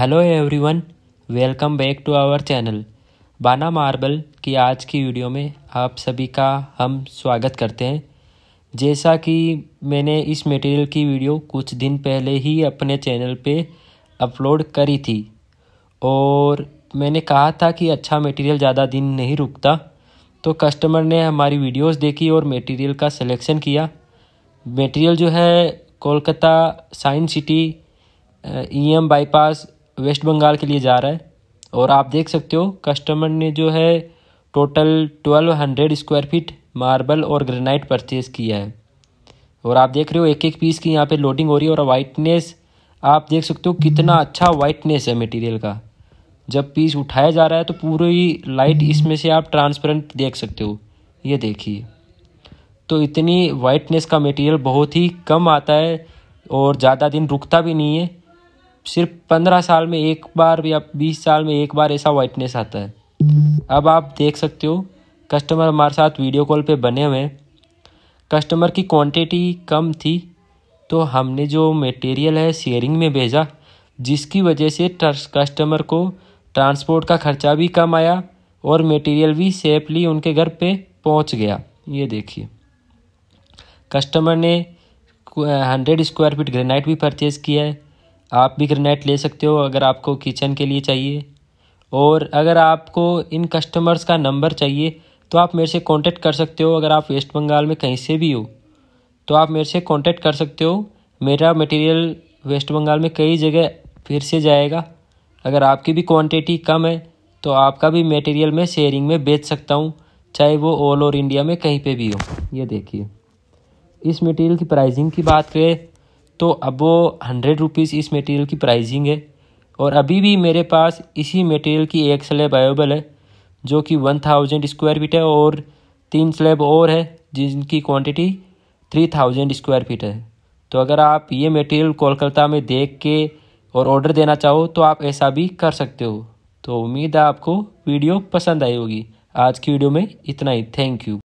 hello everyone welcome back to our channel Bana marble की आज की वीडियो में आप सभी का हम स्वागत करते हैं जैसा कि मैंने इस मटेरियल की वीडियो कुछ दिन पहले ही अपने चैनल पे अपलोड करी थी और मैंने कहा था कि अच्छा मटेरियल ज़्यादा दिन नहीं रुकता तो कस्टमर ने हमारी वीडियोस देखी और मटेरियल का सिलेक्शन किया मटेरियल जो है कोलकाता साइंस सिटी ईएम बाईपास e वेस्ट बंगाल के लिए जा रहा है और आप देख सकते हो कस्टमर ने जो है total twelve hundred square feet marble और ग्रेनाइट परचेज किया है और आप देख रहे हो एक एक पीस की यहाँ पे लोडिंग हो रही है और वाइटनेस आप देख सकते हो कितना अच्छा वाइटनेस है मटेरियल का जब पीस उठाया जा रहा है तो पूरी लाइट इसमें से आप ट्रांसपेरेंट देख सकते हो ये देखिए तो इतनी वाइटनेस का मटेरियल बहुत ही कम आता है और ज़्यादा दिन रुकता भी नहीं है सिर्फ पंद्रह साल में एक बार या बीस साल में एक बार ऐसा वाइटनेस आता है अब आप देख सकते हो कस्टमर हमारे साथ वीडियो कॉल पे बने हुए हैं कस्टमर की क्वांटिटी कम थी तो हमने जो मटेरियल है शेयरिंग में भेजा जिसकी वजह से कस्टमर को ट्रांसपोर्ट का खर्चा भी कम आया और मटेरियल भी सेफली उनके घर पे पहुंच गया ये देखिए कस्टमर ने हंड्रेड स्क्वायर फीट ग्रेनाइट भी परचेज़ किया है आप भी ग्रेनाइट ले सकते हो अगर आपको किचन के लिए चाहिए और अगर आपको इन कस्टमर्स का नंबर चाहिए तो आप मेरे से कांटेक्ट कर सकते हो अगर आप वेस्ट बंगाल में कहीं से भी हो तो आप मेरे से कांटेक्ट कर सकते हो मेरा मटेरियल वेस्ट बंगाल में कई जगह फिर से जाएगा अगर आपकी भी क्वांटिटी कम है तो आपका भी मटेरियल मैं शेयरिंग में बेच सकता हूँ चाहे वो ऑल ओवर इंडिया में कहीं पर भी हो ये देखिए इस मटेरियल की प्राइजिंग की बात करें तो अब वो हंड्रेड रुपीज़ इस मटेरियल की प्राइसिंग है और अभी भी मेरे पास इसी मटेरियल की एक स्लेब अवेलेबल है जो कि वन थाउजेंड स्क्वायर फीट है और तीन स्लेब और है जिनकी quantity three thousand square feet है तो अगर आप ये मटेरियल कोलकाता में देख के और ऑर्डर देना चाहो तो आप ऐसा भी कर सकते हो तो उम्मीद है आपको वीडियो पसंद आई होगी आज की वीडियो में इतना ही थैंक यू